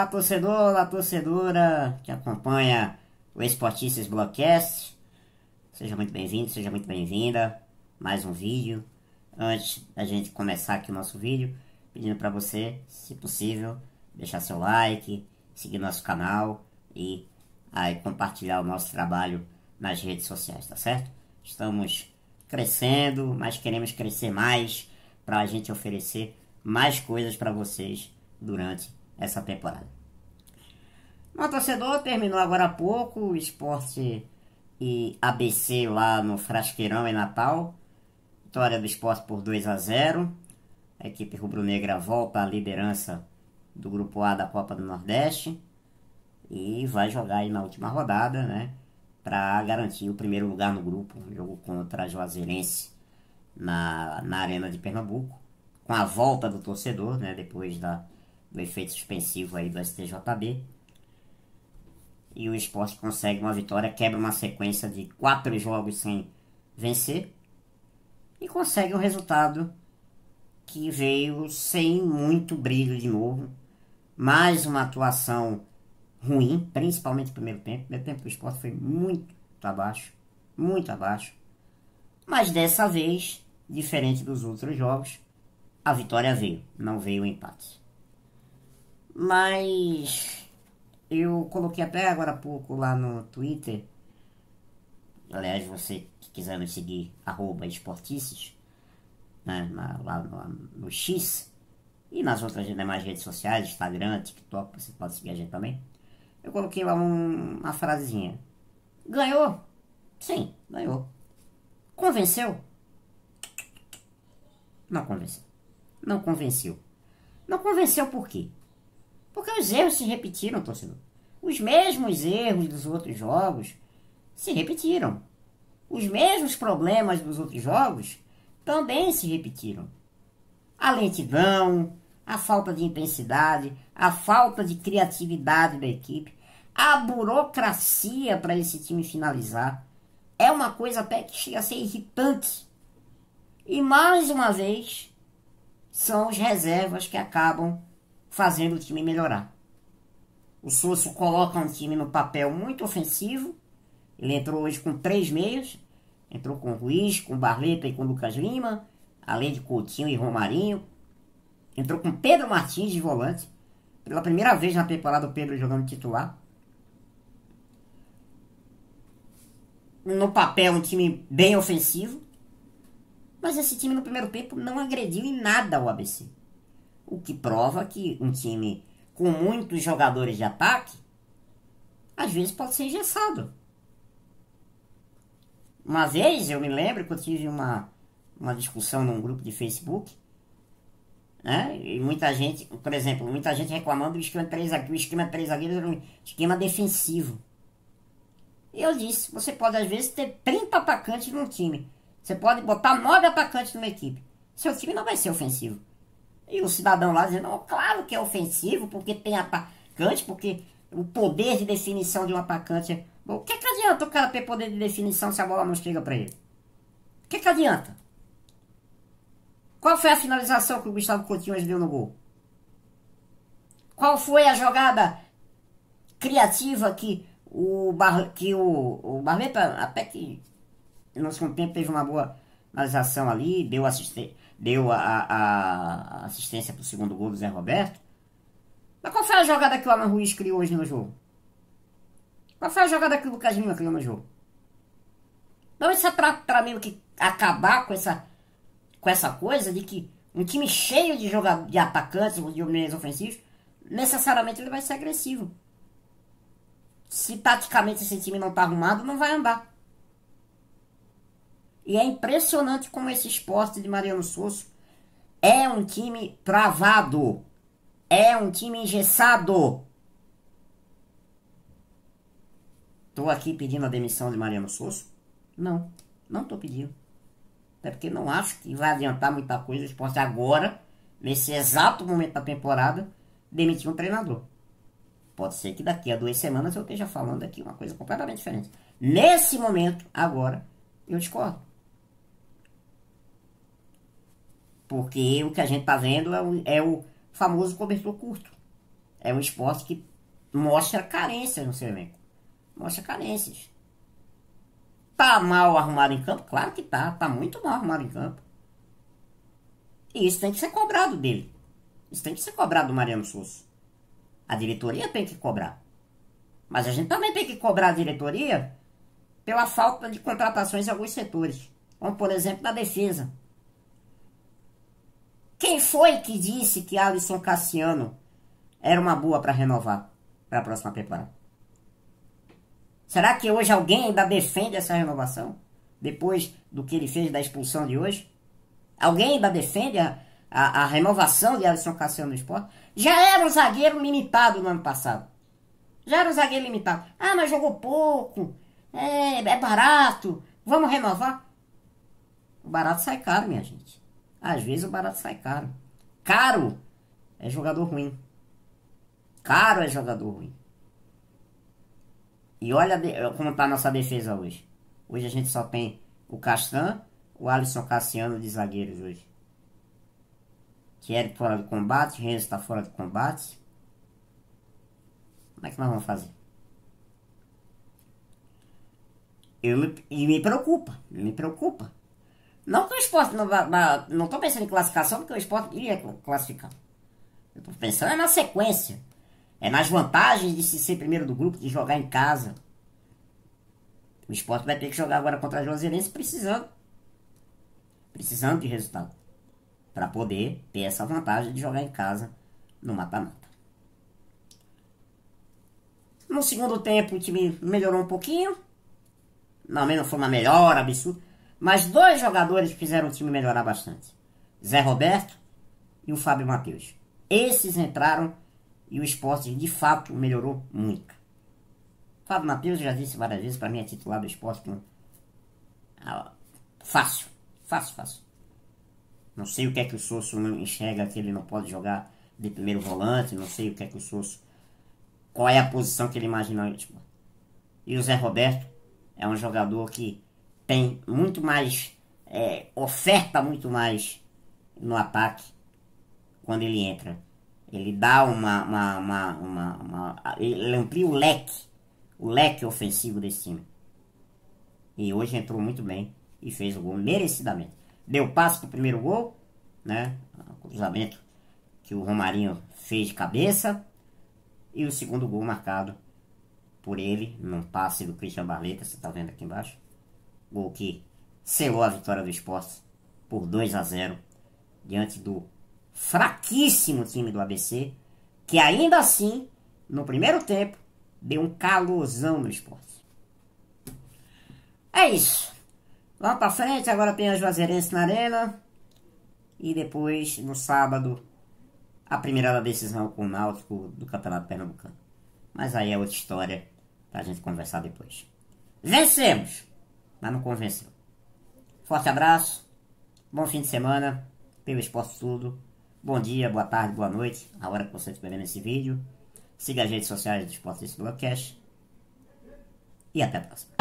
Olá, torcedor, olá, torcedora que acompanha o Esportistas Blockcast. Seja muito bem-vindo, seja muito bem-vinda. Mais um vídeo. Antes da gente começar aqui o nosso vídeo, pedindo para você, se possível, deixar seu like, seguir nosso canal e aí, compartilhar o nosso trabalho nas redes sociais, tá certo? Estamos crescendo, mas queremos crescer mais para a gente oferecer mais coisas para vocês durante essa temporada. No torcedor terminou agora há pouco o esporte e ABC lá no Frasqueirão em Natal. Vitória do esporte por 2 a 0. A equipe rubro-negra volta à liderança do grupo A da Copa do Nordeste e vai jogar aí na última rodada, né? Para garantir o primeiro lugar no grupo, jogo contra a Juazeirense na, na Arena de Pernambuco, com a volta do torcedor, né? Depois da, do efeito suspensivo aí do STJB. E o esporte consegue uma vitória, quebra uma sequência de quatro jogos sem vencer e consegue um resultado que veio sem muito brilho de novo. Mais uma atuação ruim, principalmente no primeiro tempo. primeiro tempo o esporte foi muito abaixo, muito abaixo. Mas dessa vez, diferente dos outros jogos, a vitória veio, não veio o empate. Mas eu coloquei até agora há pouco lá no Twitter. Aliás, você que quiser me seguir, arroba esportices, né, na, lá no, no, X e nas outras demais redes sociais, Instagram, TikTok, você pode seguir a gente também. Eu coloquei lá um, uma frasezinha. Ganhou? Sim, ganhou. Convenceu? Não convenceu. Não convenceu. Não convenceu por quê? Porque os erros se repetiram, torcedor. Os mesmos erros dos outros jogos se repetiram. Os mesmos problemas dos outros jogos também se repetiram. A lentidão, a falta de intensidade, a falta de criatividade da equipe, a burocracia para esse time finalizar. É uma coisa até que chega a ser irritante. E mais uma vez, são os reservas que acabam fazendo o time melhorar. O Sousso coloca um time no papel muito ofensivo. Ele entrou hoje com três meias. Entrou com Ruiz, com Barleta e com Lucas Lima, além de Coutinho e Romarinho. Entrou com Pedro Martins de volante. Pela primeira vez na temporada o Pedro jogando titular. No papel um time bem ofensivo. Mas esse time no primeiro tempo não agrediu em nada o ABC. O que prova que um time com muitos jogadores de ataque às vezes pode ser engessado. Uma vez eu me lembro que eu tive uma, uma discussão num grupo de Facebook, né? E muita gente, por exemplo, muita gente reclamando do esquema 3 aqui, o esquema 3 aqui era um esquema defensivo. Eu disse, você pode às vezes ter 30 atacantes num time. Você pode botar 9 atacantes numa equipe. Seu time não vai ser ofensivo. E o cidadão lá dizendo, oh, claro que é ofensivo, porque tem atacante, porque o poder de definição de um atacante. É- Bom, o que, que adianta o cara ter poder de definição se a bola não chega para ele? O que, que adianta? Qual foi a finalização que o Gustavo Coutinho deu no gol? Qual foi a jogada criativa que o, Bar que o, o Barleta, até que no segundo tempo, teve uma boa finalização ali, deu assistência deu a, a, assistência para o segundo gol do Zé Roberto. Mas qual foi a jogada que o Alan Ruiz criou hoje no jogo? Qual foi a jogada que o Lucas Lima criou no jogo? Então isso é pra, pra meio que acabar com essa, com essa coisa de que um time cheio de jogadores, de atacantes, de homens ofensivos, necessariamente ele vai ser agressivo. Se taticamente esse time não tá arrumado, não vai andar. E é impressionante como esse esporte de Mariano Souza é um time travado, é um time engessado. Tô aqui pedindo a demissão de Mariano Souza? Não, não tô pedindo. Até porque não acho que vai adiantar muita coisa o esporte agora, nesse exato momento da temporada, demitir um treinador. Pode ser que daqui a duas semanas eu esteja falando aqui uma coisa completamente diferente. Nesse momento, agora, eu discordo. Porque o que a gente está vendo é o, é o, famoso cobertor curto. É um esporte que mostra carências no seu elenco. Mostra carências. Tá mal arrumado em campo? Claro que tá. Tá muito mal arrumado em campo. E isso tem que ser cobrado dele. Isso tem que ser cobrado do Mariano Souza. A diretoria tem que cobrar. Mas a gente também tem que cobrar a diretoria pela falta de contratações em alguns setores. Como, por exemplo, na defesa. Quem foi que disse que Alisson Cassiano era uma boa para renovar para a próxima temporada? Será que hoje alguém ainda defende essa renovação? Depois do que ele fez da expulsão de hoje? Alguém ainda defende a, a, a renovação de Alisson Cassiano no esporte? Já era um zagueiro limitado no ano passado. Já era um zagueiro limitado. Ah, mas jogou pouco. É, é barato. Vamos renovar. O barato sai caro, minha gente. Às vezes o barato sai caro. Caro é jogador ruim. Caro é jogador ruim. E olha eh, como tá a nossa defesa hoje. Hoje a gente só tem o Castan, o Alisson Cassiano de zagueiros hoje. Thierry é fora de combate, Renzo está fora de combate. Como é que nós vamos fazer? Eu, e me preocupa, me preocupa. Não que o esporte não vá. Não estou pensando em classificação, porque o esporte iria classificar. Eu pensando é na sequência. É nas vantagens de se ser primeiro do grupo, de jogar em casa. O esporte vai ter que jogar agora contra a Juazeirense precisando. Precisando de resultado. para poder ter essa vantagem de jogar em casa no mata-mata. No segundo tempo o time melhorou um pouquinho. Não, menos foi uma melhora absurda. Mas dois jogadores fizeram o time melhorar bastante: Zé Roberto e o Fábio Matheus. Esses entraram e o esporte de fato melhorou muito. Fábio Matheus já disse várias vezes, para mim é titular do esporte. Que... Né? Ah, fácil, fácil, fácil. Não sei o que é que o Sosso não enxerga que ele não pode jogar de primeiro volante, não sei o que é que o Sosso. Qual é a posição que ele imagina. Tipo. E o Zé Roberto é um jogador que tem muito mais é, oferta, muito mais no ataque quando ele entra. Ele dá uma, uma, uma, uma, uma ele amplia o leque, o leque ofensivo desse time. E hoje entrou muito bem e fez o gol merecidamente. Deu passo para o primeiro gol, né? O cruzamento que o Romarinho fez de cabeça. E o segundo gol marcado por ele, num passe do Christian Barleta, você está vendo aqui embaixo. Gol que selou a vitória do esporte por 2 a 0 diante do fraquíssimo time do ABC, que ainda assim, no primeiro tempo, deu um calorzão no esporte. É isso. Lá pra frente, agora tem a Juazeirense na Arena. E depois, no sábado, a primeira decisão com o Náutico do Campeonato Pernambucano. Mas aí é outra história pra gente conversar depois. Vencemos! mas não convenceu. Forte abraço, bom fim de semana, pelo Esporte Tudo. Bom dia, boa tarde, boa noite, a hora que você estiver vendo esse vídeo. Siga as redes sociais do Esporte Desse Blogcast. E até a próxima.